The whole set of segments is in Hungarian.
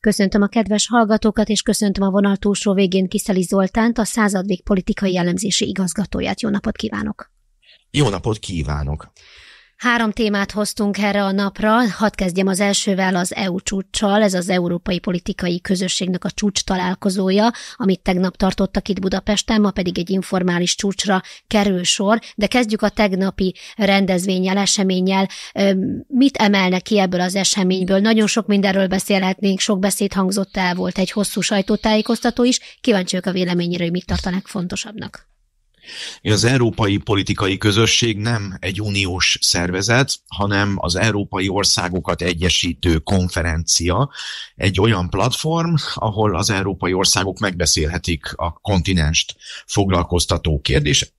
Köszöntöm a kedves hallgatókat, és köszöntöm a vonal túlsó végén Kiszeli Zoltánt, a századvég politikai jellemzési igazgatóját. Jó napot kívánok! Jó napot kívánok! Három témát hoztunk erre a napra, hadd kezdjem az elsővel az EU csúcssal, ez az Európai Politikai Közösségnek a csúcs találkozója, amit tegnap tartottak itt Budapesten, ma pedig egy informális csúcsra kerül sor, de kezdjük a tegnapi rendezvényel, eseménnyel. Mit emelne ki ebből az eseményből? Nagyon sok mindenről beszélhetnénk, sok beszéd hangzott el, volt egy hosszú sajtótájékoztató is, kíváncsiak a véleményére, hogy mit tartanak fontosabbnak hogy az európai politikai közösség nem egy uniós szervezet, hanem az európai országokat egyesítő konferencia, egy olyan platform, ahol az európai országok megbeszélhetik a kontinenst foglalkoztató kérdéseket,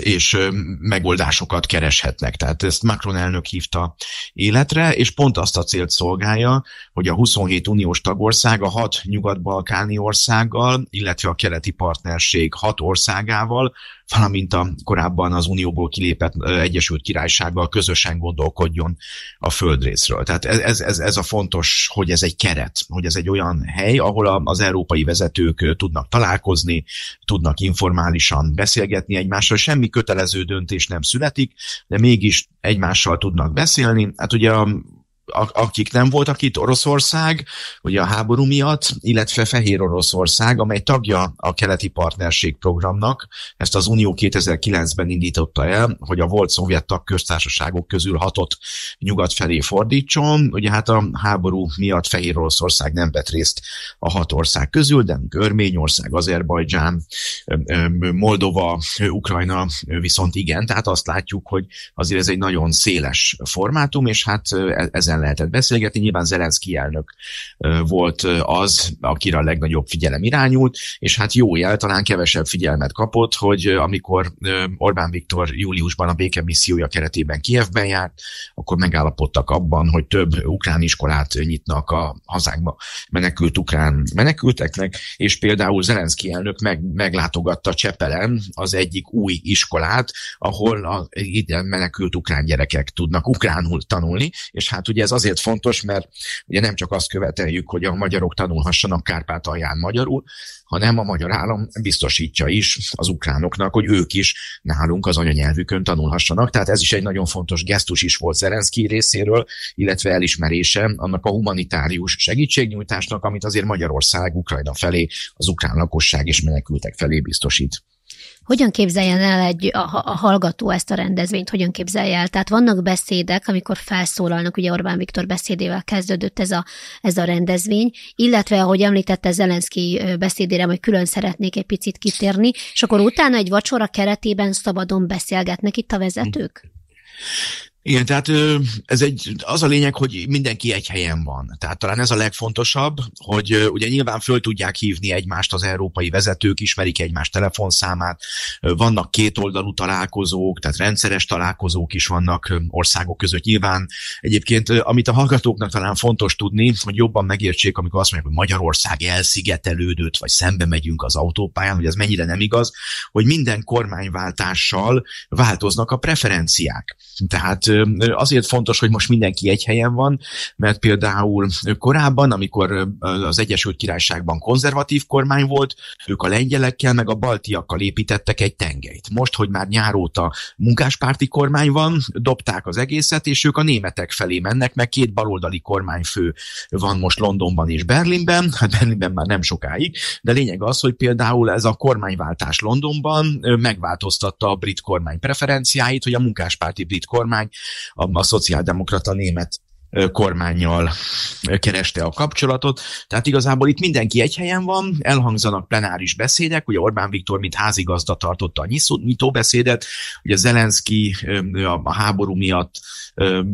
és megoldásokat kereshetnek. Tehát ezt Macron elnök hívta életre, és pont azt a célt szolgálja, hogy a 27 uniós tagország a hat nyugat-balkáni országgal, illetve a keleti partnerség hat országával valamint a korábban az Unióból kilépett Egyesült Királysággal közösen gondolkodjon a földrészről. Tehát ez, ez, ez a fontos, hogy ez egy keret, hogy ez egy olyan hely, ahol az európai vezetők tudnak találkozni, tudnak informálisan beszélgetni egymással, semmi kötelező döntés nem születik, de mégis egymással tudnak beszélni. Hát ugye a akik nem voltak itt, Oroszország, ugye a háború miatt, illetve Fehér Oroszország, amely tagja a keleti partnerség programnak. Ezt az Unió 2009-ben indította el, hogy a volt szovjet tagköztársaságok közül hatot nyugat felé fordítson. Ugye hát a háború miatt Fehér Oroszország nem vett részt a hat ország közül, de Görményország, Azerbajdzsán, Moldova, Ukrajna viszont igen. Tehát azt látjuk, hogy azért ez egy nagyon széles formátum, és hát e-, ezen után lehetett beszélgetni. Nyilván Zelenszky elnök volt az, akire a legnagyobb figyelem irányult, és hát jó jel, talán kevesebb figyelmet kapott, hogy amikor Orbán Viktor júliusban a békemissziója keretében Kievben járt, akkor megállapodtak abban, hogy több ukrán iskolát nyitnak a hazánkba menekült ukrán menekülteknek, és például Zelenszky elnök meg, meglátogatta Csepelen az egyik új iskolát, ahol a ide menekült ukrán gyerekek tudnak ukránul tanulni, és hát ugye Ugye ez azért fontos, mert ugye nem csak azt követeljük, hogy a magyarok tanulhassanak Kárpátalján magyarul, hanem a magyar állam biztosítja is az ukránoknak, hogy ők is nálunk az anyanyelvükön tanulhassanak. Tehát ez is egy nagyon fontos gesztus is volt Zerenszki részéről, illetve elismerése annak a humanitárius segítségnyújtásnak, amit azért Magyarország Ukrajna felé, az ukrán lakosság és menekültek felé biztosít hogyan képzeljen el egy, a, a hallgató ezt a rendezvényt, hogyan képzelje el? Tehát vannak beszédek, amikor felszólalnak, ugye Orbán Viktor beszédével kezdődött ez a, ez a rendezvény, illetve, ahogy említette Zelenszky beszédére, majd külön szeretnék egy picit kitérni, és akkor utána egy vacsora keretében szabadon beszélgetnek itt a vezetők? Hm. Igen, tehát ez egy, az a lényeg, hogy mindenki egy helyen van. Tehát talán ez a legfontosabb, hogy ugye nyilván föl tudják hívni egymást az európai vezetők, ismerik egymás telefonszámát, vannak kétoldalú találkozók, tehát rendszeres találkozók is vannak országok között. Nyilván egyébként, amit a hallgatóknak talán fontos tudni, hogy jobban megértsék, amikor azt mondják, hogy Magyarország elszigetelődött, vagy szembe megyünk az autópályán, hogy ez mennyire nem igaz, hogy minden kormányváltással változnak a preferenciák. Tehát azért fontos, hogy most mindenki egy helyen van, mert például korábban, amikor az Egyesült Királyságban konzervatív kormány volt, ők a lengyelekkel meg a baltiakkal építettek egy tengelyt. Most, hogy már nyáróta munkáspárti kormány van, dobták az egészet, és ők a németek felé mennek, meg két baloldali kormányfő van most Londonban és Berlinben, hát Berlinben már nem sokáig, de lényeg az, hogy például ez a kormányváltás Londonban megváltoztatta a brit kormány preferenciáit, hogy a munkáspárti brit kormány a, a szociáldemokrata német kormányjal kereste a kapcsolatot. Tehát igazából itt mindenki egy helyen van, elhangzanak plenáris beszédek, ugye Orbán Viktor, mint házigazda tartotta a nyitó beszédet, ugye Zelenszky a háború miatt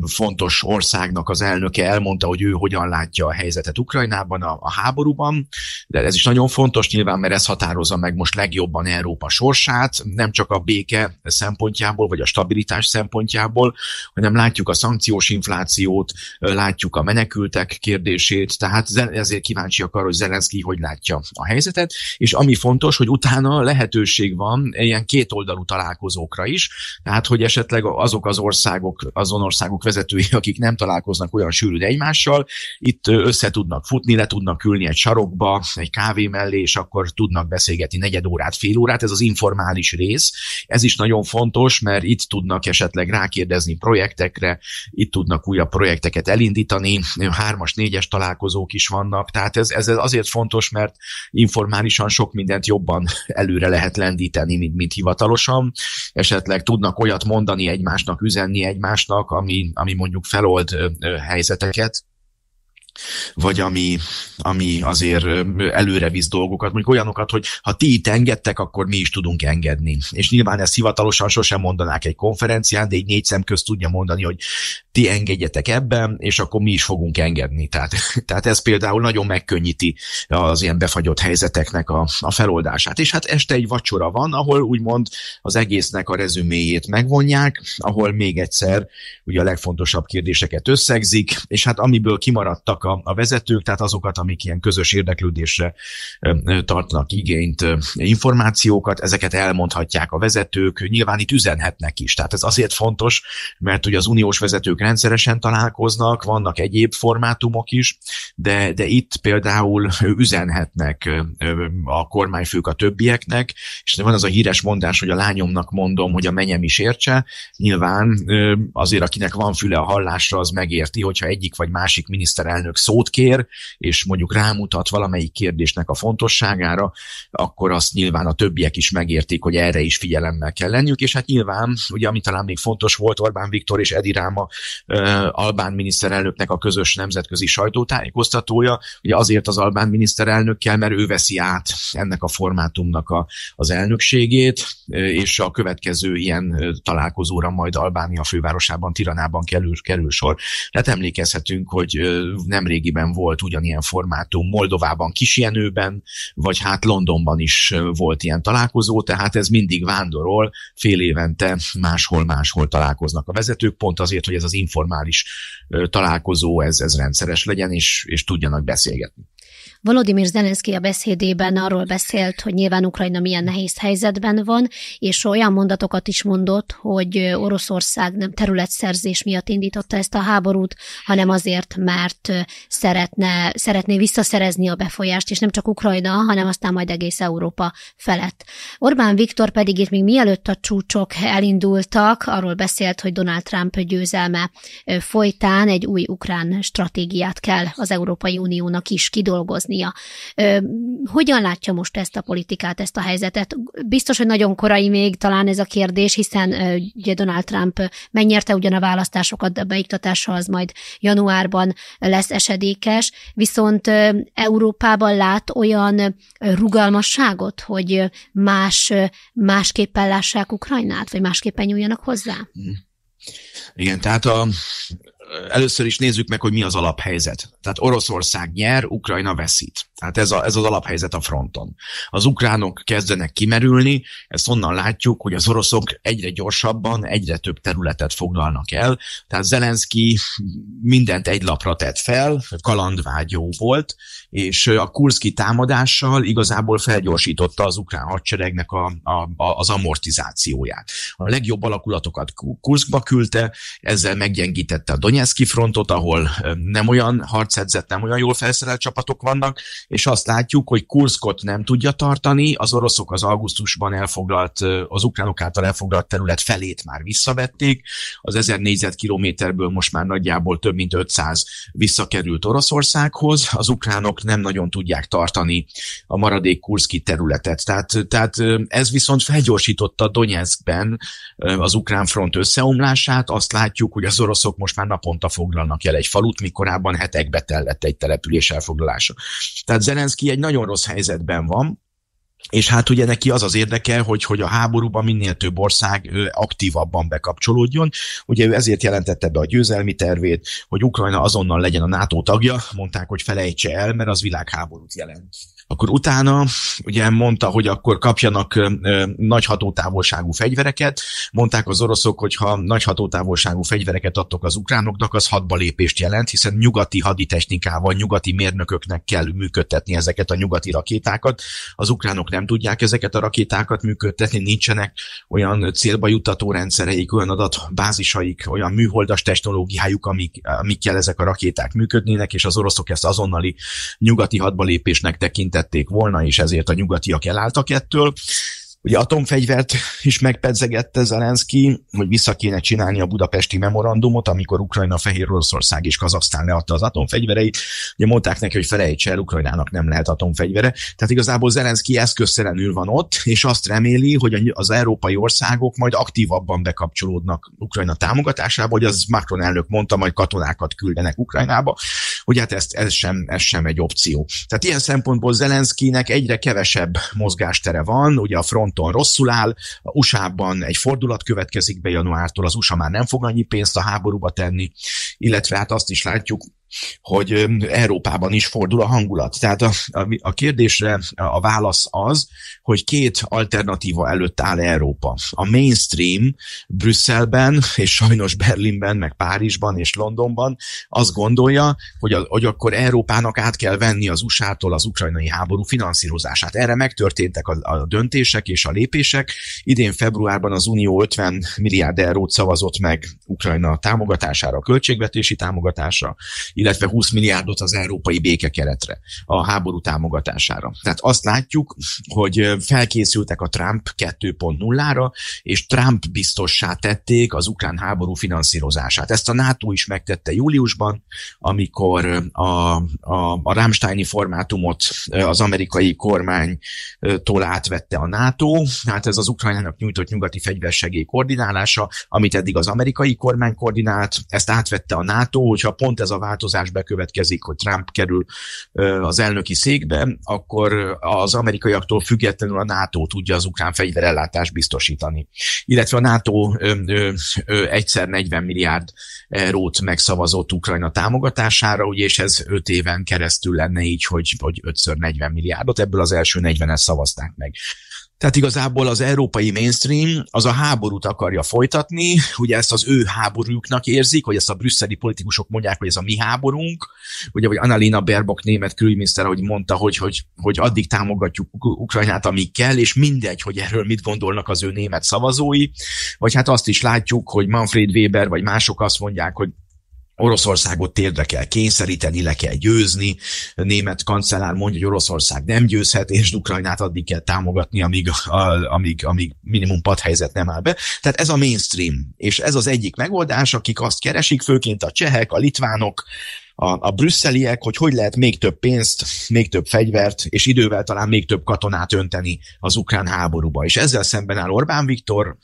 fontos országnak az elnöke elmondta, hogy ő hogyan látja a helyzetet Ukrajnában, a, háborúban, de ez is nagyon fontos nyilván, mert ez határozza meg most legjobban Európa sorsát, nem csak a béke szempontjából, vagy a stabilitás szempontjából, hanem látjuk a szankciós inflációt, látjuk a menekültek kérdését, tehát ezért kíváncsiak arra, hogy Zelenszky hogy látja a helyzetet, és ami fontos, hogy utána lehetőség van ilyen kétoldalú találkozókra is, tehát hogy esetleg azok az országok, azon országok vezetői, akik nem találkoznak olyan sűrűn egymással, itt össze tudnak futni, le tudnak ülni egy sarokba, egy kávé mellé, és akkor tudnak beszélgetni negyed órát, fél órát, ez az informális rész. Ez is nagyon fontos, mert itt tudnak esetleg rákérdezni projektekre, itt tudnak újabb projektek ezeket elindítani, hármas, négyes találkozók is vannak, tehát ez, ez azért fontos, mert informálisan sok mindent jobban előre lehet lendíteni, mint, mint hivatalosan. Esetleg tudnak olyat mondani egymásnak, üzenni egymásnak, ami, ami mondjuk felold helyzeteket vagy ami, ami azért előre visz dolgokat, mondjuk olyanokat, hogy ha ti itt engedtek, akkor mi is tudunk engedni. És nyilván ezt hivatalosan sosem mondanák egy konferencián, de egy négy szem közt tudja mondani, hogy ti engedjetek ebben, és akkor mi is fogunk engedni. Tehát, tehát ez például nagyon megkönnyíti az ilyen befagyott helyzeteknek a, a feloldását. És hát este egy vacsora van, ahol úgymond az egésznek a rezüméjét megvonják, ahol még egyszer ugye a legfontosabb kérdéseket összegzik, és hát amiből kimaradtak a, a vezetők, tehát azokat, amik ilyen közös érdeklődésre tartnak igényt, információkat, ezeket elmondhatják a vezetők, nyilván itt üzenhetnek is. Tehát ez azért fontos, mert ugye az uniós vezetők rendszeresen találkoznak, vannak egyéb formátumok is, de, de itt például üzenhetnek a kormányfők a többieknek, és van az a híres mondás, hogy a lányomnak mondom, hogy a menyem is értse. Nyilván azért, akinek van füle a hallásra, az megérti, hogyha egyik vagy másik miniszterelnök elnök szót kér, és mondjuk rámutat valamelyik kérdésnek a fontosságára, akkor azt nyilván a többiek is megértik, hogy erre is figyelemmel kell lenniük, és hát nyilván, ugye ami talán még fontos volt Orbán Viktor és Edi Ráma albán miniszterelnöknek a közös nemzetközi sajtótájékoztatója, ugye azért az albán miniszterelnökkel, mert ő veszi át ennek a formátumnak a, az elnökségét, és a következő ilyen találkozóra majd Albánia fővárosában, Tiranában kerül, kerül sor. Tehát emlékezhetünk, hogy nem nemrégiben volt ugyanilyen formátum Moldovában, Kisjenőben, vagy hát Londonban is volt ilyen találkozó, tehát ez mindig vándorol, fél évente máshol-máshol találkoznak a vezetők, pont azért, hogy ez az informális találkozó, ez, ez rendszeres legyen, és, és tudjanak beszélgetni. Volodymyr Zelenszky a beszédében arról beszélt, hogy nyilván Ukrajna milyen nehéz helyzetben van, és olyan mondatokat is mondott, hogy Oroszország nem területszerzés miatt indította ezt a háborút, hanem azért, mert szeretne, szeretné visszaszerezni a befolyást, és nem csak Ukrajna, hanem aztán majd egész Európa felett. Orbán Viktor pedig itt még mielőtt a csúcsok elindultak, arról beszélt, hogy Donald Trump győzelme folytán egy új ukrán stratégiát kell az Európai Uniónak is kidolgozni Ö, Hogyan látja most ezt a politikát, ezt a helyzetet? Biztos, hogy nagyon korai még talán ez a kérdés, hiszen ugye Donald Trump megnyerte ugyan a választásokat, de a beiktatása az majd januárban lesz esedékes, viszont Európában lát olyan rugalmasságot, hogy más, másképpen lássák Ukrajnát, vagy másképpen nyúljanak hozzá? Igen, tehát a, először is nézzük meg, hogy mi az alaphelyzet. Tehát Oroszország nyer, Ukrajna veszít. Tehát ez, a, ez az alaphelyzet a fronton. Az ukránok kezdenek kimerülni, ezt onnan látjuk, hogy az oroszok egyre gyorsabban, egyre több területet foglalnak el. Tehát Zelenszky mindent egy lapra tett fel, kalandvágyó volt, és a kurszki támadással igazából felgyorsította az ukrán hadseregnek a, a, a, az amortizációját. A legjobb alakulatokat Kurszkba küldte, ezzel meggyengítette a Donetsk Donetszki frontot, ahol nem olyan harcedzett, nem olyan jól felszerelt csapatok vannak, és azt látjuk, hogy Kurszkot nem tudja tartani, az oroszok az augusztusban elfoglalt, az ukránok által elfoglalt terület felét már visszavették, az 1000 négyzetkilométerből most már nagyjából több mint 500 visszakerült Oroszországhoz, az ukránok nem nagyon tudják tartani a maradék kurszki területet. Tehát, tehát ez viszont felgyorsította Donetskben az ukrán front összeomlását, azt látjuk, hogy az oroszok most már napon naponta foglalnak el egy falut, mikorában hetekbe tellett egy település elfoglalása. Tehát Zelenszky egy nagyon rossz helyzetben van, és hát ugye neki az az érdeke, hogy, hogy a háborúban minél több ország aktívabban bekapcsolódjon. Ugye ő ezért jelentette be a győzelmi tervét, hogy Ukrajna azonnal legyen a NATO tagja, mondták, hogy felejtse el, mert az világháborút jelent. Akkor utána ugye mondta, hogy akkor kapjanak nagy hatótávolságú fegyvereket. Mondták az oroszok, hogy ha nagy hatótávolságú fegyvereket adtok az ukránoknak, az hadba lépést jelent, hiszen nyugati haditechnikával, nyugati mérnököknek kell működtetni ezeket a nyugati rakétákat. Az ukránok nem tudják ezeket a rakétákat működtetni, nincsenek olyan célba juttató rendszereik, olyan adatbázisaik, olyan műholdas technológiájuk, amik, amikkel ezek a rakéták működnének, és az oroszok ezt azonnali nyugati hadba lépésnek tekintenek megépítették volna, és ezért a nyugatiak elálltak ettől. Ugye atomfegyvert is megpedzegette Zelenszky, hogy vissza kéne csinálni a budapesti memorandumot, amikor Ukrajna, Fehér Oroszország és Kazaksztán leadta az atomfegyvereit. Ugye mondták neki, hogy felejts el, Ukrajnának nem lehet atomfegyvere. Tehát igazából Zelenszky eszközszerenül van ott, és azt reméli, hogy az európai országok majd aktívabban bekapcsolódnak Ukrajna támogatásába, hogy az Macron elnök mondta, majd katonákat küldenek Ukrajnába hogy hát ezt, ez, sem, ez sem egy opció. Tehát ilyen szempontból Zelenszkinek egyre kevesebb mozgástere van, ugye a fronton rosszul áll, a USA-ban egy fordulat következik be januártól, az USA már nem fog annyi pénzt a háborúba tenni, illetve hát azt is látjuk, hogy Európában is fordul a hangulat. Tehát a, a, a kérdésre a válasz az, hogy két alternatíva előtt áll Európa. A mainstream Brüsszelben, és sajnos Berlinben, meg Párizsban és Londonban azt gondolja, hogy, a, hogy akkor Európának át kell venni az USA-tól az ukrajnai háború finanszírozását. Erre megtörténtek a, a döntések és a lépések. Idén februárban az Unió 50 milliárd eurót szavazott meg Ukrajna támogatására, költségvetési támogatásra, illetve 20 milliárdot az európai békekeretre, a háború támogatására. Tehát azt látjuk, hogy felkészültek a Trump 2.0-ra, és Trump biztossá tették az ukrán háború finanszírozását. Ezt a NATO is megtette júliusban, amikor a, a, a Rámsteini formátumot az amerikai kormánytól átvette a NATO. Hát ez az Ukrajnának nyújtott nyugati fegyversegély koordinálása, amit eddig az amerikai kormány koordinált, ezt átvette a NATO, hogyha pont ez a változás változás bekövetkezik, hogy Trump kerül az elnöki székbe, akkor az amerikaiaktól függetlenül a NATO tudja az ukrán fegyverellátást biztosítani. Illetve a NATO egyszer 40 milliárd eurót megszavazott Ukrajna támogatására, ugye, és ez 5 éven keresztül lenne így, hogy, hogy 5 40 milliárdot, ebből az első 40-et szavazták meg. Tehát igazából az európai mainstream az a háborút akarja folytatni, ugye ezt az ő háborúknak érzik, hogy ezt a brüsszeli politikusok mondják, hogy ez a mi háborunk, ugye, vagy Annalina Baerbock német külügyminiszter, hogy mondta, hogy, hogy, hogy addig támogatjuk Ukrajnát, amíg kell, és mindegy, hogy erről mit gondolnak az ő német szavazói, vagy hát azt is látjuk, hogy Manfred Weber vagy mások azt mondják, hogy Oroszországot térdre kell kényszeríteni, le kell győzni. A német kancellár mondja, hogy Oroszország nem győzhet, és Ukrajnát addig kell támogatni, amíg, a, amíg, amíg minimum padhelyzet nem áll be. Tehát ez a mainstream, és ez az egyik megoldás, akik azt keresik, főként a csehek, a litvánok, a, a brüsszeliek, hogy hogy lehet még több pénzt, még több fegyvert, és idővel talán még több katonát önteni az ukrán háborúba. És ezzel szemben áll Orbán Viktor,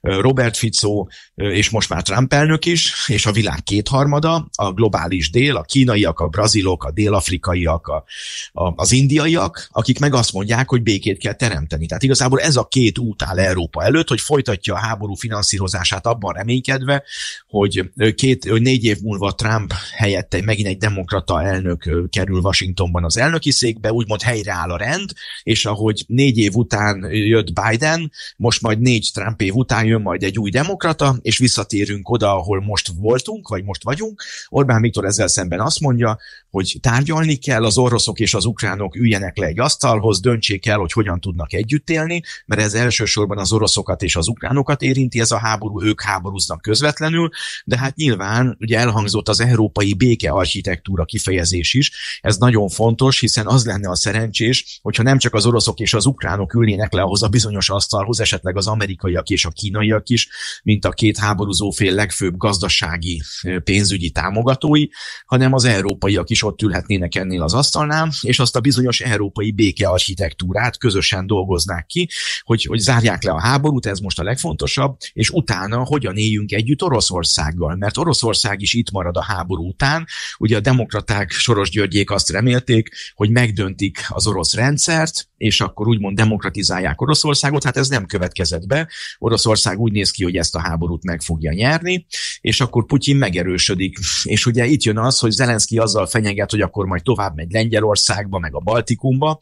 Robert Fico, és most már Trump elnök is, és a világ kétharmada, a globális dél, a kínaiak, a brazilok, a délafrikaiak a, a, az indiaiak, akik meg azt mondják, hogy békét kell teremteni. Tehát igazából ez a két út áll Európa előtt, hogy folytatja a háború finanszírozását abban reménykedve, hogy, két, hogy négy év múlva Trump helyett egy, megint egy demokrata elnök kerül Washingtonban az elnöki székbe, úgymond helyreáll a rend, és ahogy négy év után jött Biden, most majd négy Trump év után jön majd egy új demokrata, és visszatérünk oda, ahol most voltunk, vagy most vagyunk. Orbán Viktor ezzel szemben azt mondja, hogy tárgyalni kell, az oroszok és az ukránok üljenek le egy asztalhoz, döntsék el, hogy hogyan tudnak együtt élni, mert ez elsősorban az oroszokat és az ukránokat érinti ez a háború, ők háborúznak közvetlenül, de hát nyilván ugye elhangzott az európai békés béke architektúra kifejezés is. Ez nagyon fontos, hiszen az lenne a szerencsés, hogyha nem csak az oroszok és az ukránok ülnének le ahhoz a bizonyos asztalhoz, esetleg az amerikaiak és a kínaiak is, mint a két háborúzó fél legfőbb gazdasági pénzügyi támogatói, hanem az európaiak is ott ülhetnének ennél az asztalnál, és azt a bizonyos európai békearchitektúrát közösen dolgoznák ki, hogy, hogy zárják le a háborút, ez most a legfontosabb, és utána hogyan éljünk együtt Oroszországgal, mert Oroszország is itt marad a háború után, Ugye a demokraták Soros Györgyék azt remélték, hogy megdöntik az orosz rendszert, és akkor úgymond demokratizálják Oroszországot, hát ez nem következett be. Oroszország úgy néz ki, hogy ezt a háborút meg fogja nyerni, és akkor Putyin megerősödik. És ugye itt jön az, hogy Zelenszky azzal fenyeget, hogy akkor majd tovább megy Lengyelországba, meg a Baltikumba,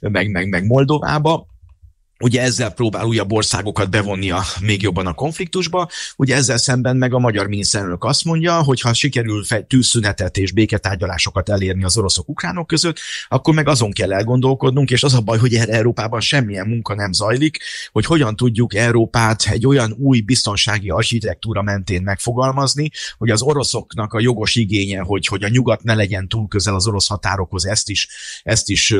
meg, meg, meg Moldovába, ugye ezzel próbál újabb országokat bevonni a, még jobban a konfliktusba, ugye ezzel szemben meg a magyar miniszterelnök azt mondja, hogy ha sikerül tűzszünetet és béketárgyalásokat elérni az oroszok-ukránok között, akkor meg azon kell elgondolkodnunk, és az a baj, hogy erre Európában semmilyen munka nem zajlik, hogy hogyan tudjuk Európát egy olyan új biztonsági architektúra mentén megfogalmazni, hogy az oroszoknak a jogos igénye, hogy, hogy a nyugat ne legyen túl közel az orosz határokhoz, ezt is, ezt is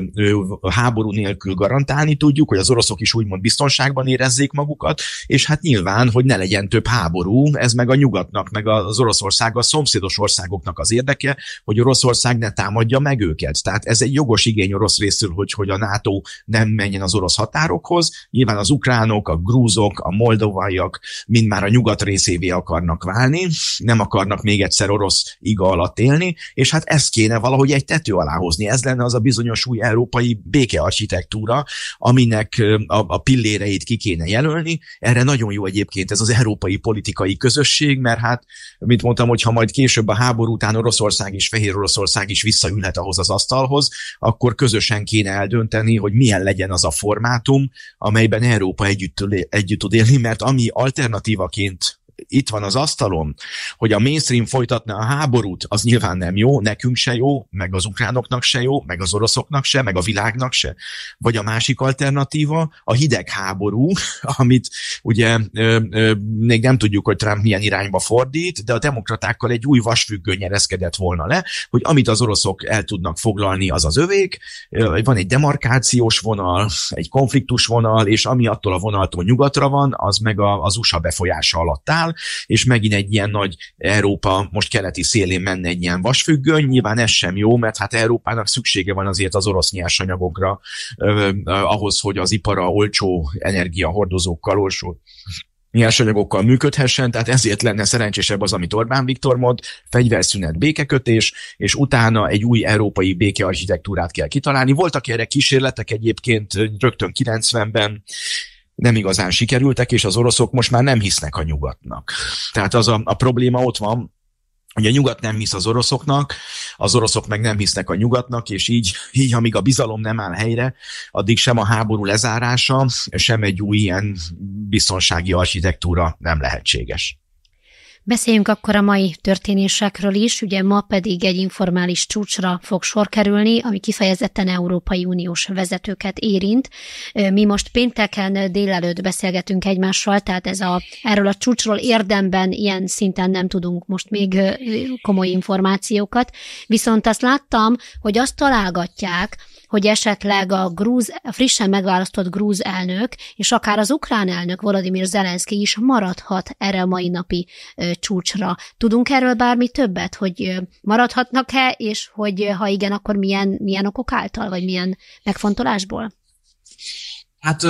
háború nélkül garantálni tudjuk, hogy az oroszok is úgymond biztonságban érezzék magukat, és hát nyilván, hogy ne legyen több háború, ez meg a nyugatnak, meg az Oroszország, a szomszédos országoknak az érdeke, hogy Oroszország ne támadja meg őket. Tehát ez egy jogos igény orosz részül, hogy, hogy a NATO nem menjen az orosz határokhoz. Nyilván az ukránok, a grúzok, a moldovaiak mind már a nyugat részévé akarnak válni, nem akarnak még egyszer orosz iga alatt élni, és hát ezt kéne valahogy egy tető alá hozni. Ez lenne az a bizonyos új európai békearchitektúra, aminek a pilléreit ki kéne jelölni. Erre nagyon jó egyébként ez az európai politikai közösség, mert hát, mint mondtam, ha majd később a háború után Oroszország és Fehér Oroszország is visszaülhet ahhoz az asztalhoz, akkor közösen kéne eldönteni, hogy milyen legyen az a formátum, amelyben Európa együtt, együtt tud élni, mert ami alternatívaként itt van az asztalon, hogy a mainstream folytatna a háborút, az nyilván nem jó, nekünk se jó, meg az ukránoknak se jó, meg az oroszoknak se, meg a világnak se. Vagy a másik alternatíva, a hideg háború, amit ugye ö, ö, még nem tudjuk, hogy Trump milyen irányba fordít, de a demokratákkal egy új vasfüggő nyereszkedett volna le, hogy amit az oroszok el tudnak foglalni, az az övék, van egy demarkációs vonal, egy konfliktus vonal, és ami attól a vonaltól nyugatra van, az meg az USA befolyása alatt áll, és megint egy ilyen nagy Európa most keleti szélén menne egy ilyen vasfüggöny, nyilván ez sem jó, mert hát Európának szüksége van azért az orosz nyersanyagokra ahhoz, hogy az ipara olcsó energiahordozókkal, olcsó nyersanyagokkal működhessen, tehát ezért lenne szerencsésebb az, amit Orbán Viktor mond, fegyverszünet, békekötés, és utána egy új európai békearchitektúrát kell kitalálni. Voltak erre kísérletek egyébként rögtön 90-ben, nem igazán sikerültek, és az oroszok most már nem hisznek a nyugatnak. Tehát az a, a probléma ott van, hogy a nyugat nem hisz az oroszoknak, az oroszok meg nem hisznek a nyugatnak, és így, így amíg a bizalom nem áll helyre, addig sem a háború lezárása, sem egy új ilyen biztonsági architektúra nem lehetséges. Beszéljünk akkor a mai történésekről is, ugye ma pedig egy informális csúcsra fog sor kerülni, ami kifejezetten Európai Uniós vezetőket érint. Mi most pénteken délelőtt beszélgetünk egymással, tehát ez a, erről a csúcsról érdemben ilyen szinten nem tudunk most még komoly információkat, viszont azt láttam, hogy azt találgatják, hogy esetleg a, grúz, a frissen megválasztott grúz elnök, és akár az ukrán elnök Volodymyr Zelenszky is maradhat erre a mai napi ö, csúcsra. Tudunk erről bármi többet, hogy maradhatnak-e, és hogy ha igen, akkor milyen, milyen okok által, vagy milyen megfontolásból? Hát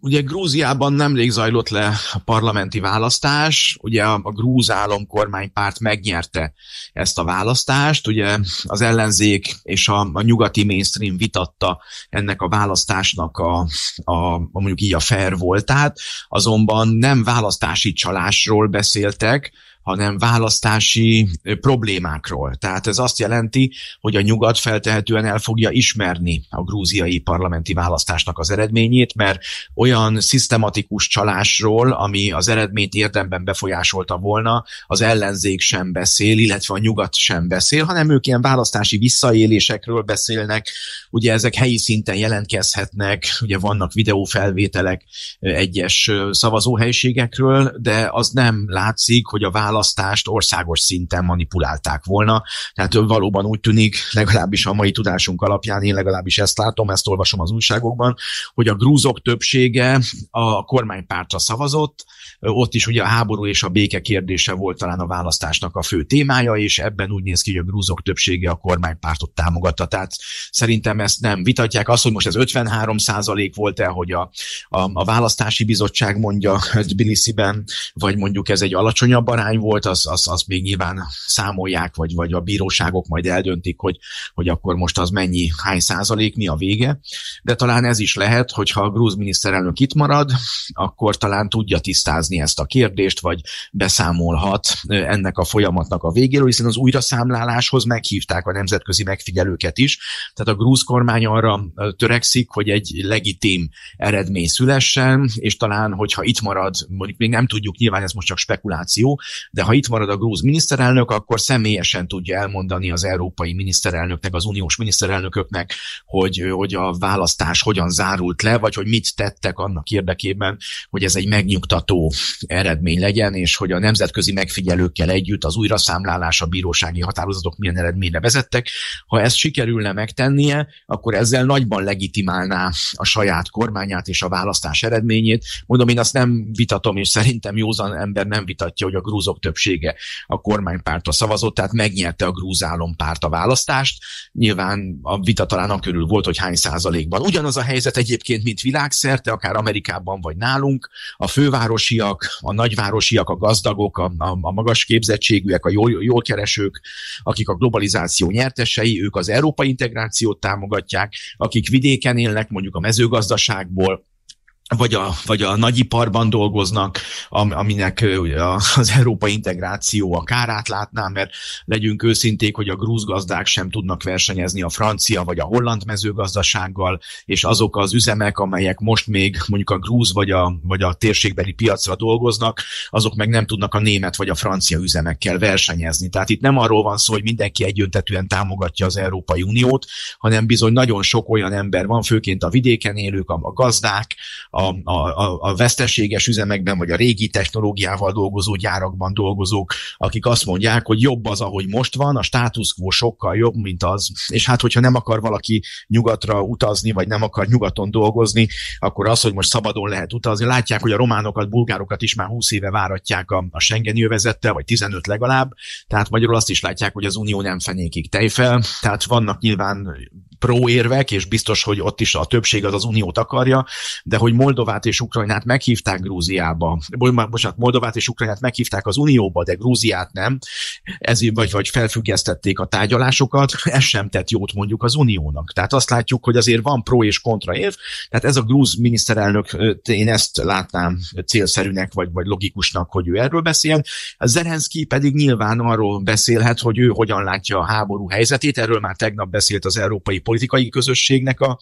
ugye Grúziában nemrég zajlott le a parlamenti választás, ugye a grúz kormánypárt megnyerte ezt a választást, ugye az ellenzék és a, a nyugati mainstream vitatta ennek a választásnak a, a, a mondjuk így a fair voltát, azonban nem választási csalásról beszéltek, hanem választási problémákról. Tehát ez azt jelenti, hogy a nyugat feltehetően el fogja ismerni a grúziai parlamenti választásnak az eredményét, mert olyan szisztematikus csalásról, ami az eredményt érdemben befolyásolta volna, az ellenzék sem beszél, illetve a nyugat sem beszél, hanem ők ilyen választási visszaélésekről beszélnek, ugye ezek helyi szinten jelentkezhetnek, ugye vannak videófelvételek egyes szavazóhelyiségekről, de az nem látszik, hogy a választás választást országos szinten manipulálták volna. Tehát valóban úgy tűnik, legalábbis a mai tudásunk alapján, én legalábbis ezt látom, ezt olvasom az újságokban, hogy a grúzok többsége a kormánypártra szavazott, ott is ugye a háború és a béke kérdése volt talán a választásnak a fő témája, és ebben úgy néz ki, hogy a grúzok többsége a kormánypártot támogatta. Tehát szerintem ezt nem vitatják. Azt, hogy most ez 53 százalék volt-e, hogy a, a, a választási bizottság mondja Tbilisi-ben, vagy mondjuk ez egy alacsonyabb arány volt, az, az, az még nyilván számolják, vagy, vagy a bíróságok majd eldöntik, hogy, hogy akkor most az mennyi, hány százalék, mi a vége. De talán ez is lehet, hogyha a grúz miniszterelnök itt marad, akkor talán tudja tisztázni ezt a kérdést, vagy beszámolhat ennek a folyamatnak a végéről, hiszen az újraszámláláshoz meghívták a nemzetközi megfigyelőket is. Tehát a grúz kormány arra törekszik, hogy egy legitim eredmény szülessen, és talán, hogyha itt marad, mondjuk még nem tudjuk, nyilván ez most csak spekuláció, de ha itt marad a grúz miniszterelnök, akkor személyesen tudja elmondani az európai miniszterelnöknek, az uniós miniszterelnököknek, hogy, hogy a választás hogyan zárult le, vagy hogy mit tettek annak érdekében, hogy ez egy megnyugtató eredmény legyen, és hogy a nemzetközi megfigyelőkkel együtt az újraszámlálás, a bírósági határozatok milyen eredményre vezettek. Ha ezt sikerülne megtennie, akkor ezzel nagyban legitimálná a saját kormányát és a választás eredményét. Mondom, én azt nem vitatom, és szerintem józan ember nem vitatja, hogy a grúzok többsége a kormánypártra szavazott, tehát megnyerte a grúzálom párt a választást. Nyilván a vita talán a körül volt, hogy hány százalékban. Ugyanaz a helyzet egyébként, mint világszerte, akár Amerikában vagy nálunk. A fővárosiak, a nagyvárosiak, a gazdagok, a, a, a magas képzettségűek, a jól, jól keresők, akik a globalizáció nyertesei, ők az európai integrációt támogatják, akik vidéken élnek, mondjuk a mezőgazdaságból, vagy a, vagy a nagyiparban dolgoznak, aminek aminek az európai integráció a kárát látná, mert legyünk őszinték, hogy a grúz gazdák sem tudnak versenyezni a francia vagy a holland mezőgazdasággal, és azok az üzemek, amelyek most még mondjuk a grúz vagy a, vagy a térségbeli piacra dolgoznak, azok meg nem tudnak a német vagy a francia üzemekkel versenyezni. Tehát itt nem arról van szó, hogy mindenki egyöntetűen támogatja az Európai Uniót, hanem bizony nagyon sok olyan ember van, főként a vidéken élők, a gazdák, a a, a, a veszteséges üzemekben, vagy a régi technológiával dolgozó gyárakban dolgozók, akik azt mondják, hogy jobb az, ahogy most van, a státusz quo sokkal jobb, mint az. És hát, hogyha nem akar valaki nyugatra utazni, vagy nem akar nyugaton dolgozni, akkor az, hogy most szabadon lehet utazni, látják, hogy a románokat, bulgárokat is már 20 éve váratják a, a Schengen jövezettel, vagy 15 legalább, tehát magyarul azt is látják, hogy az Unió nem fenékig tejfel, tehát vannak nyilván pro érvek, és biztos, hogy ott is a többség az az uniót akarja, de hogy Moldovát és Ukrajnát meghívták Grúziába, bocsánat, Moldovát és Ukrajnát meghívták az unióba, de Grúziát nem, ezért vagy, vagy felfüggesztették a tárgyalásokat, ez sem tett jót mondjuk az uniónak. Tehát azt látjuk, hogy azért van pro és kontra érv, tehát ez a grúz miniszterelnök, én ezt látnám célszerűnek, vagy, vagy logikusnak, hogy ő erről beszéljen. Zelenszky pedig nyilván arról beszélhet, hogy ő hogyan látja a háború helyzetét, erről már tegnap beszélt az európai politikai közösségnek a,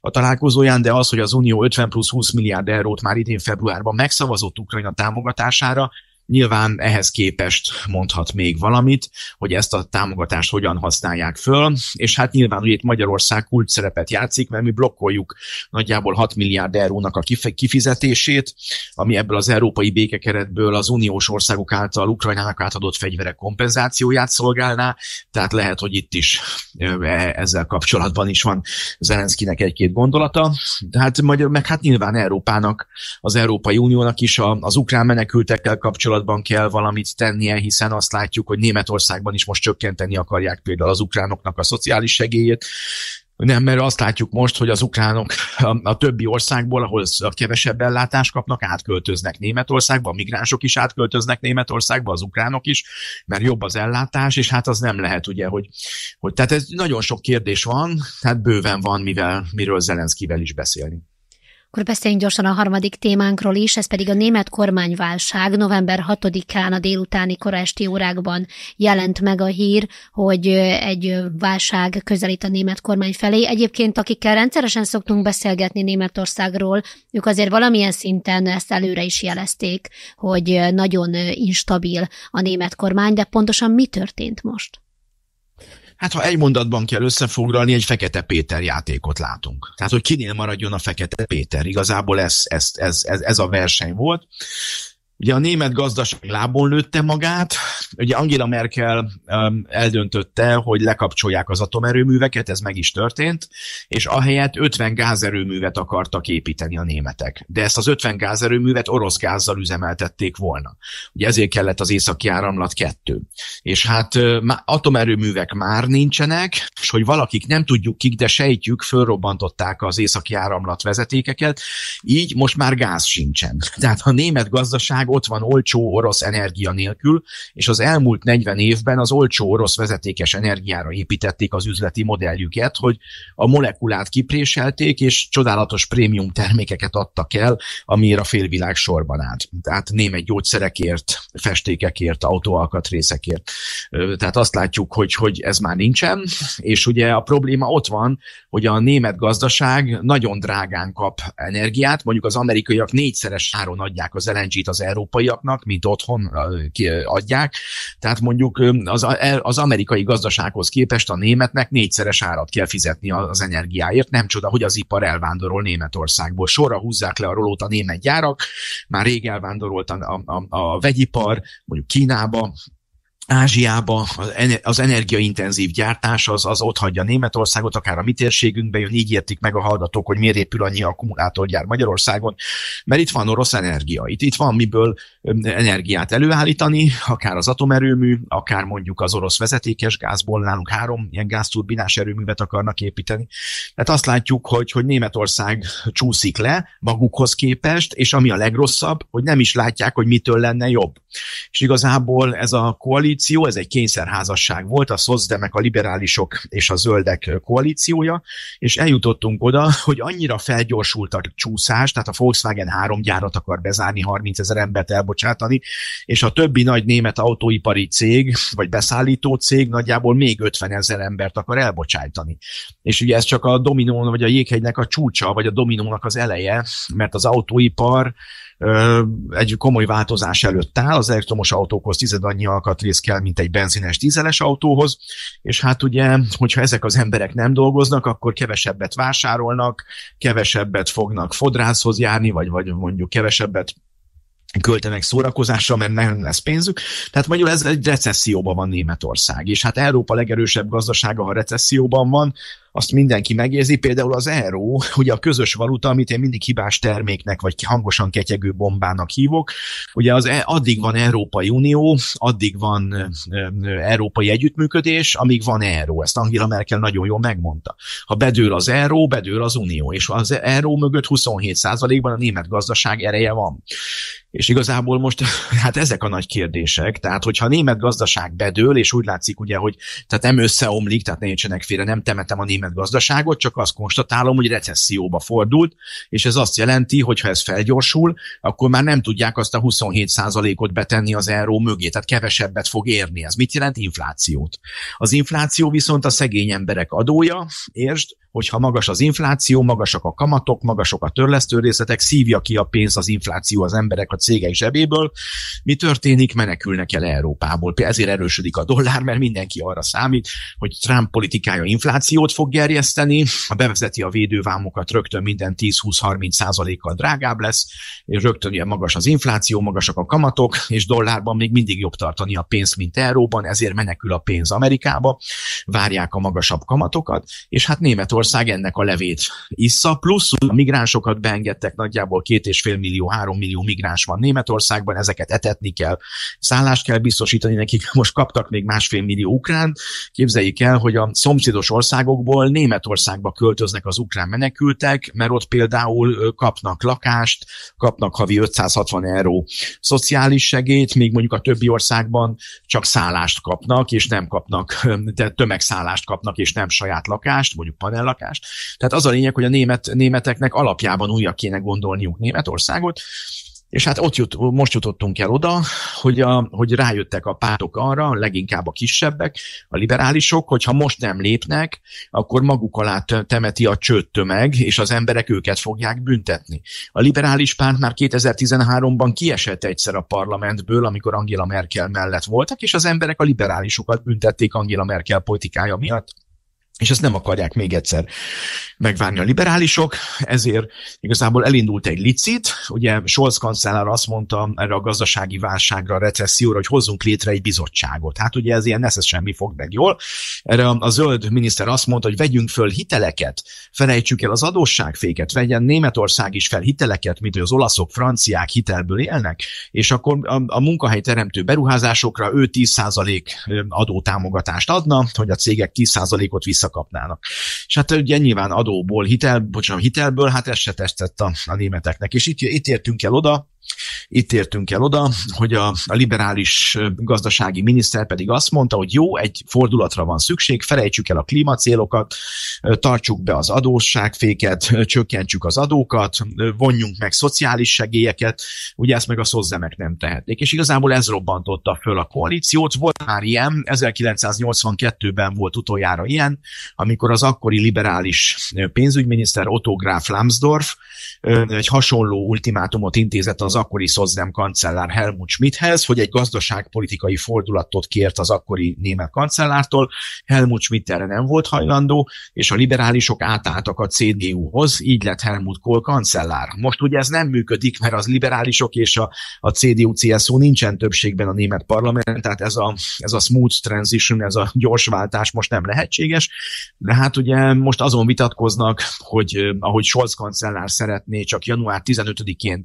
a találkozóján, de az, hogy az Unió 50 plusz 20 milliárd eurót már idén februárban megszavazott Ukrajna támogatására, Nyilván ehhez képest mondhat még valamit, hogy ezt a támogatást hogyan használják föl, és hát nyilván ugye itt Magyarország kult szerepet játszik, mert mi blokkoljuk nagyjából 6 milliárd eurónak a kifizetését, ami ebből az európai békekeretből az uniós országok által Ukrajnának átadott fegyverek kompenzációját szolgálná, tehát lehet, hogy itt is e, ezzel kapcsolatban is van Zelenszkinek egy-két gondolata, de hát, meg hát nyilván Európának, az Európai Uniónak is az ukrán menekültekkel kapcsolatban kapcsolatban kell valamit tennie, hiszen azt látjuk, hogy Németországban is most csökkenteni akarják például az ukránoknak a szociális segélyét, nem, mert azt látjuk most, hogy az ukránok a többi országból, ahol kevesebb ellátást kapnak, átköltöznek Németországba, a migránsok is átköltöznek Németországba, az ukránok is, mert jobb az ellátás, és hát az nem lehet, ugye, hogy, hogy tehát ez nagyon sok kérdés van, tehát bőven van, mivel, miről Zelenszkivel is beszélni. Akkor beszéljünk gyorsan a harmadik témánkról is, ez pedig a német kormányválság. November 6-án a délutáni esti órákban jelent meg a hír, hogy egy válság közelít a német kormány felé. Egyébként, akikkel rendszeresen szoktunk beszélgetni Németországról, ők azért valamilyen szinten ezt előre is jelezték, hogy nagyon instabil a német kormány, de pontosan mi történt most? hát ha egy mondatban kell összefoglalni, egy Fekete Péter játékot látunk. Tehát, hogy kinél maradjon a Fekete Péter. Igazából ez, ez, ez, ez, ez a verseny volt. Ugye a német gazdaság lábon lőtte magát, ugye Angela Merkel um, eldöntötte, hogy lekapcsolják az atomerőműveket, ez meg is történt, és ahelyett 50 gázerőművet akartak építeni a németek. De ezt az 50 gázerőművet orosz gázzal üzemeltették volna. Ugye ezért kellett az északi áramlat kettő. És hát atomerőművek már nincsenek, és hogy valakik nem tudjuk kik, de sejtjük, fölrobbantották az északi áramlat vezetékeket, így most már gáz sincsen. Tehát a német gazdaság ott van olcsó orosz energia nélkül, és az elmúlt 40 évben az olcsó orosz vezetékes energiára építették az üzleti modelljüket, hogy a molekulát kipréselték, és csodálatos prémium termékeket adtak el, amiért a félvilág sorban állt. Tehát német gyógyszerekért, festékekért, autóalkatrészekért. Tehát azt látjuk, hogy, hogy ez már nincsen, és ugye a probléma ott van, hogy a német gazdaság nagyon drágán kap energiát, mondjuk az amerikaiak négyszeres áron adják az lng az Európai európaiaknak, mint otthon adják. Tehát mondjuk az, e, az amerikai gazdasághoz képest a németnek négyszeres árat kell fizetni az energiáért. Nem csoda, hogy az ipar elvándorol Németországból. Sorra húzzák le a rolót a német gyárak, már rég elvándorolt a, a, a, a vegyipar, mondjuk Kínába, Ázsiába az energiaintenzív gyártás az, az ott hagyja Németországot, akár a mi térségünkbe jön, így értik meg a hallgatók, hogy miért épül annyi akkumulátorgyár Magyarországon, mert itt van orosz energia, itt, itt van miből energiát előállítani, akár az atomerőmű, akár mondjuk az orosz vezetékes gázból, nálunk három ilyen gázturbinás erőművet akarnak építeni. Tehát azt látjuk, hogy, hogy Németország csúszik le magukhoz képest, és ami a legrosszabb, hogy nem is látják, hogy mitől lenne jobb. És igazából ez a koalíció koalíció, ez egy kényszerházasság volt, a szozdemek, a liberálisok és a zöldek koalíciója, és eljutottunk oda, hogy annyira felgyorsult a csúszás, tehát a Volkswagen három gyárat akar bezárni, 30 ezer embert elbocsátani, és a többi nagy német autóipari cég, vagy beszállító cég nagyjából még 50 ezer embert akar elbocsájtani. És ugye ez csak a dominón, vagy a jéghegynek a csúcsa, vagy a dominónak az eleje, mert az autóipar egy komoly változás előtt áll, az elektromos autókhoz tized annyi alkatrész kell, mint egy benzines, dízeles autóhoz, és hát ugye, hogyha ezek az emberek nem dolgoznak, akkor kevesebbet vásárolnak, kevesebbet fognak fodrászhoz járni, vagy, vagy mondjuk kevesebbet költenek szórakozásra, mert nem lesz pénzük. Tehát magyarul ez egy recesszióban van Németország, és hát Európa legerősebb gazdasága, ha recesszióban van, azt mindenki megérzi, például az euró, ugye a közös valuta, amit én mindig hibás terméknek, vagy hangosan ketyegő bombának hívok, ugye az e- addig van Európai Unió, addig van európai együttműködés, amíg van euró. Ezt Angela Merkel nagyon jól megmondta. Ha bedől az euró, bedől az unió, és az euró mögött 27%-ban a német gazdaság ereje van. És igazából most hát ezek a nagy kérdések, tehát hogyha a német gazdaság bedől, és úgy látszik ugye, hogy tehát nem összeomlik, tehát ne értsenek félre, nem temetem a német német gazdaságot, csak azt konstatálom, hogy recesszióba fordult, és ez azt jelenti, hogy ha ez felgyorsul, akkor már nem tudják azt a 27%-ot betenni az euró mögé, tehát kevesebbet fog érni. Ez mit jelent? Inflációt. Az infláció viszont a szegény emberek adója, értsd, hogyha magas az infláció, magasak a kamatok, magasok a törlesztő részletek, szívja ki a pénz az infláció az emberek a cégei zsebéből, mi történik, menekülnek el Európából. Ezért erősödik a dollár, mert mindenki arra számít, hogy Trump politikája inflációt fog gerjeszteni, ha bevezeti a védővámokat, rögtön minden 10-20-30 százalékkal drágább lesz, és rögtön ilyen magas az infláció, magasak a kamatok, és dollárban még mindig jobb tartani a pénzt, mint euróban, ezért menekül a pénz Amerikába, várják a magasabb kamatokat, és hát Németország Magyarország ennek a levét issza, plusz a migránsokat beengedtek, nagyjából két és fél millió, három millió migráns van Németországban, ezeket etetni kell, szállást kell biztosítani nekik, most kaptak még másfél millió ukrán, képzeljék el, hogy a szomszédos országokból Németországba költöznek az ukrán menekültek, mert ott például kapnak lakást, kapnak havi 560 euró szociális segét, még mondjuk a többi országban csak szállást kapnak, és nem kapnak, de tömegszállást kapnak, és nem saját lakást, mondjuk panel lakást. Tehát az a lényeg, hogy a német, németeknek alapjában újra kéne gondolniuk Németországot, és hát ott jut, most jutottunk el oda, hogy, a, hogy rájöttek a pártok arra, leginkább a kisebbek, a liberálisok, hogy ha most nem lépnek, akkor maguk alá temeti a tömeg, és az emberek őket fogják büntetni. A liberális párt már 2013-ban kiesett egyszer a parlamentből, amikor Angela Merkel mellett voltak, és az emberek a liberálisokat büntették Angela Merkel politikája miatt és ezt nem akarják még egyszer megvárni a liberálisok, ezért igazából elindult egy licit, ugye Scholz kancellár azt mondta erre a gazdasági válságra, a recesszióra, hogy hozzunk létre egy bizottságot. Hát ugye ez ilyen nesze semmi fog meg jól. Erre a zöld miniszter azt mondta, hogy vegyünk föl hiteleket, felejtsük el az adósságféket, vegyen Németország is fel hiteleket, mint hogy az olaszok, franciák hitelből élnek, és akkor a, a munkahely teremtő beruházásokra ő 10% adótámogatást adna, hogy a cégek 10%-ot vissza visszakapnának. És hát ugye nyilván adóból, hitel, bocsánat, hitelből, hát ez se a, a németeknek. És itt, itt értünk el oda, itt értünk el oda, hogy a, a liberális gazdasági miniszter pedig azt mondta, hogy jó, egy fordulatra van szükség, felejtsük el a klímacélokat, tartsuk be az adósságféket, csökkentsük az adókat, vonjunk meg szociális segélyeket, ugye ezt meg a szozzemek nem tehetnék. És igazából ez robbantotta föl a koalíciót. Volt már ilyen, 1982-ben volt utoljára ilyen, amikor az akkori liberális pénzügyminiszter Otto Graf Lambsdorff egy hasonló ultimátumot intézett az akkori szozdem kancellár Helmut Schmidthez, hogy egy gazdaságpolitikai fordulatot kért az akkori német kancellártól. Helmut Schmidt erre nem volt hajlandó, és a liberálisok átálltak a CDU-hoz, így lett Helmut Kohl kancellár. Most ugye ez nem működik, mert az liberálisok és a, a CDU-CSU nincsen többségben a német parlament, tehát ez a, ez a smooth transition, ez a gyors váltás most nem lehetséges, de hát ugye most azon vitatkoznak, hogy eh, ahogy Scholz kancellár szeretné, csak január 15-én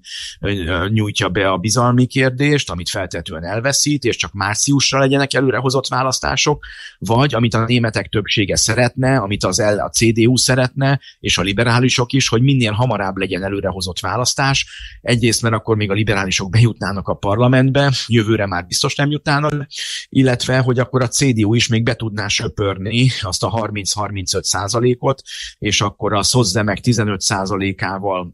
nyújtja be a bizalmi kérdést, amit feltetően elveszít, és csak márciusra legyenek előrehozott választások, vagy amit a németek többsége szeretne, amit az L, a CDU szeretne, és a liberálisok is, hogy minél hamarabb legyen előrehozott választás. Egyrészt, mert akkor még a liberálisok bejutnának a parlamentbe, jövőre már biztos nem jutnának, illetve, hogy akkor a CDU is még be tudná söpörni azt a 30-35 százalékot, és akkor a Szozze meg 15 százalékával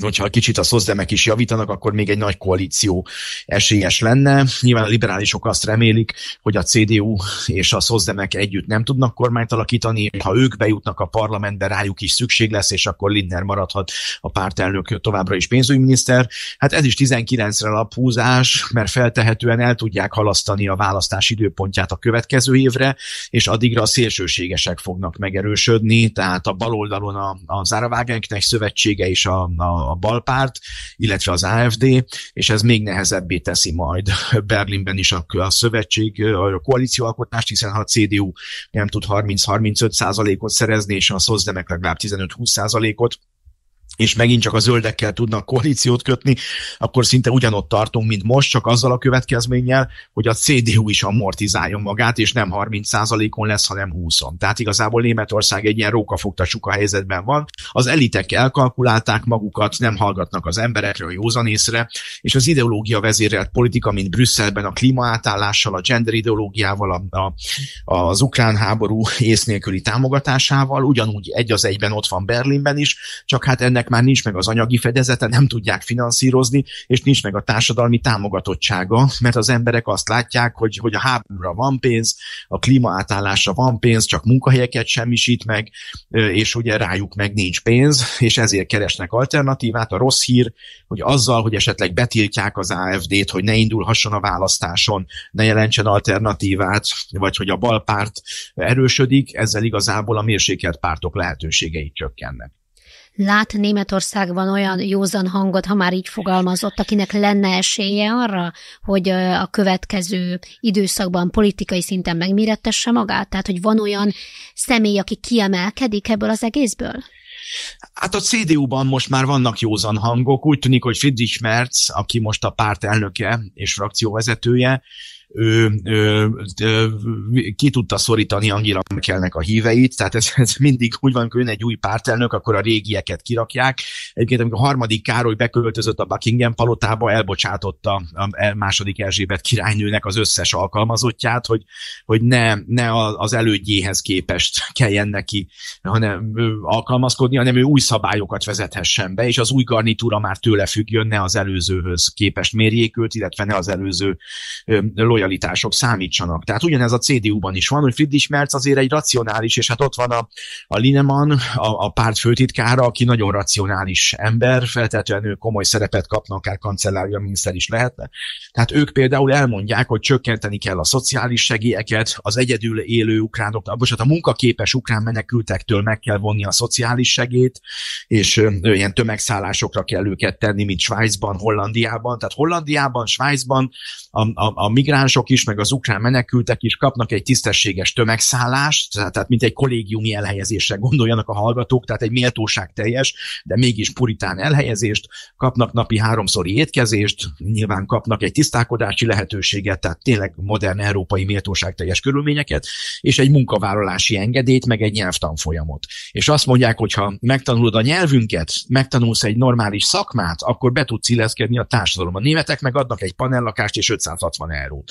hogyha kicsit a szozdemek is javítanak, akkor még egy nagy koalíció esélyes lenne. Nyilván a liberálisok azt remélik, hogy a CDU és a szozdemek együtt nem tudnak kormányt alakítani, ha ők bejutnak a parlamentbe, rájuk is szükség lesz, és akkor Lindner maradhat a pártelnök továbbra is pénzügyminiszter. Hát ez is 19-re lapúzás, mert feltehetően el tudják halasztani a választás időpontját a következő évre, és addigra a szélsőségesek fognak megerősödni, tehát a baloldalon a, a Záravágenknek szövetsége és a a, a balpárt, illetve az AFD, és ez még nehezebbé teszi majd Berlinben is a, a szövetség, a koalícióalkotást, hiszen ha a CDU nem tud 30-35 százalékot szerezni, és a szozdemek legalább 15-20 százalékot, és megint csak a zöldekkel tudnak koalíciót kötni, akkor szinte ugyanott tartunk, mint most, csak azzal a következménnyel, hogy a CDU is amortizáljon magát, és nem 30%-on lesz, hanem 20-on. Tehát igazából Németország egy ilyen rókafogta a helyzetben van. Az elitek elkalkulálták magukat, nem hallgatnak az emberekre józan józanészre, és az ideológia vezérelt politika, mint Brüsszelben a klímaátállással, a gender ideológiával, a, a, az ukrán háború ész nélküli támogatásával, ugyanúgy egy az egyben ott van Berlinben is, csak hát ennek ennek már nincs meg az anyagi fedezete, nem tudják finanszírozni, és nincs meg a társadalmi támogatottsága, mert az emberek azt látják, hogy, hogy a háborúra van pénz, a klíma átállásra van pénz, csak munkahelyeket semmisít meg, és ugye rájuk meg nincs pénz, és ezért keresnek alternatívát. A rossz hír, hogy azzal, hogy esetleg betiltják az AFD-t, hogy ne indulhasson a választáson, ne jelentsen alternatívát, vagy hogy a balpárt erősödik, ezzel igazából a mérsékelt pártok lehetőségeit csökkennek lát Németországban olyan józan hangot, ha már így fogalmazott, akinek lenne esélye arra, hogy a következő időszakban politikai szinten megmérettesse magát? Tehát, hogy van olyan személy, aki kiemelkedik ebből az egészből? Hát a CDU-ban most már vannak józan hangok. Úgy tűnik, hogy Friedrich Merz, aki most a párt elnöke és frakcióvezetője, ő, ő, ő, ki tudta szorítani Angela Merkelnek a híveit, tehát ez, ez mindig úgy van, hogy jön egy új pártelnök, akkor a régieket kirakják. Egyébként amikor a harmadik Károly beköltözött a Buckingham palotába, elbocsátotta a második Erzsébet királynőnek az összes alkalmazottját, hogy, hogy ne, ne az elődjéhez képest kelljen neki hanem alkalmazkodni, hanem ő új szabályokat vezethessen be, és az új garnitúra már tőle függjön, ne az előzőhöz képest mérjék őt, illetve ne az előző lojalitását lojalitások számítsanak. Tehát ugyanez a CDU-ban is van, hogy Friedrich Merz azért egy racionális, és hát ott van a, a Lineman, a, a párt főtitkára, aki nagyon racionális ember, feltétlenül komoly szerepet kapnak, akár kancellária miniszter is lehetne. Tehát ők például elmondják, hogy csökkenteni kell a szociális segélyeket, az egyedül élő ukránok, most ah, hát a munkaképes ukrán menekültektől meg kell vonni a szociális segét, és ö, ilyen tömegszállásokra kell őket tenni, mint Svájcban, Hollandiában. Tehát Hollandiában, Svájcban a, a, a migráns migránsok is, meg az ukrán menekültek is kapnak egy tisztességes tömegszállást, tehát mint egy kollégiumi elhelyezésre gondoljanak a hallgatók, tehát egy méltóság teljes, de mégis puritán elhelyezést, kapnak napi háromszori étkezést, nyilván kapnak egy tisztálkodási lehetőséget, tehát tényleg modern európai méltóság teljes körülményeket, és egy munkavállalási engedélyt, meg egy nyelvtanfolyamot. És azt mondják, hogy ha megtanulod a nyelvünket, megtanulsz egy normális szakmát, akkor be tudsz illeszkedni a társadalomba. A németek meg adnak egy panellakást és 560 eurót.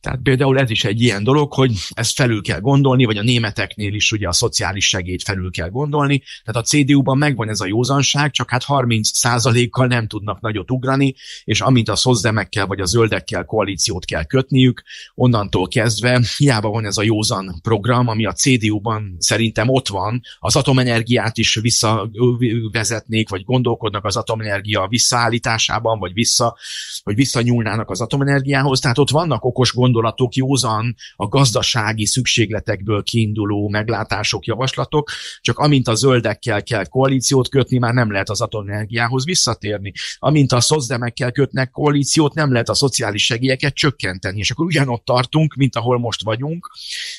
Tehát például ez is egy ilyen dolog, hogy ezt felül kell gondolni, vagy a németeknél is ugye a szociális segélyt felül kell gondolni. Tehát a CDU-ban megvan ez a józanság, csak hát 30%-kal nem tudnak nagyot ugrani, és amint a szozdemekkel vagy a zöldekkel koalíciót kell kötniük, onnantól kezdve hiába van ez a józan program, ami a CDU-ban szerintem ott van, az atomenergiát is visszavezetnék, vagy gondolkodnak az atomenergia visszaállításában, vagy vissza, vagy visszanyúlnának az atomenergiához. Tehát ott vannak okos gondolkodások, gondolatok, józan a gazdasági szükségletekből kiinduló meglátások, javaslatok, csak amint a zöldekkel kell koalíciót kötni, már nem lehet az atomenergiához visszatérni. Amint a szozdemekkel kötnek koalíciót, nem lehet a szociális segélyeket csökkenteni. És akkor ugyanott tartunk, mint ahol most vagyunk,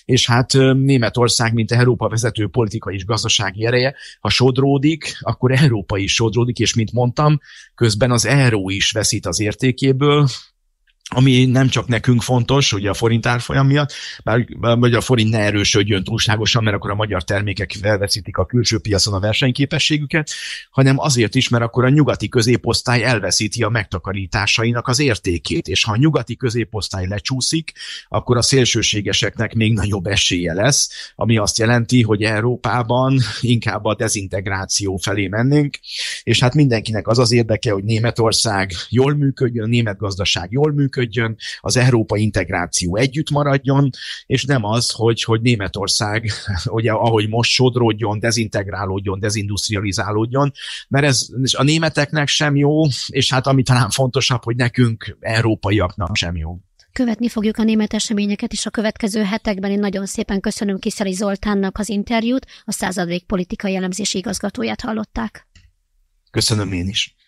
és hát Németország, mint Európa vezető politikai és gazdasági ereje, ha sodródik, akkor Európa is sodródik, és mint mondtam, közben az euró is veszít az értékéből, ami nem csak nekünk fontos, ugye a forint árfolyam miatt, bár, vagy a forint ne erősödjön túlságosan, mert akkor a magyar termékek felveszítik a külső piacon a versenyképességüket, hanem azért is, mert akkor a nyugati középosztály elveszíti a megtakarításainak az értékét, és ha a nyugati középosztály lecsúszik, akkor a szélsőségeseknek még nagyobb esélye lesz, ami azt jelenti, hogy Európában inkább a dezintegráció felé mennénk, és hát mindenkinek az az érdeke, hogy Németország jól működjön, a német gazdaság jól működjön, működjön, az Európa integráció együtt maradjon, és nem az, hogy, hogy Németország, ugye, ahogy most sodródjon, dezintegrálódjon, dezindustrializálódjon, mert ez a németeknek sem jó, és hát ami talán fontosabb, hogy nekünk, európaiaknak sem jó. Követni fogjuk a német eseményeket is a következő hetekben. Én nagyon szépen köszönöm Kiszeri Zoltánnak az interjút, a századvég politikai elemzési igazgatóját hallották. Köszönöm én is.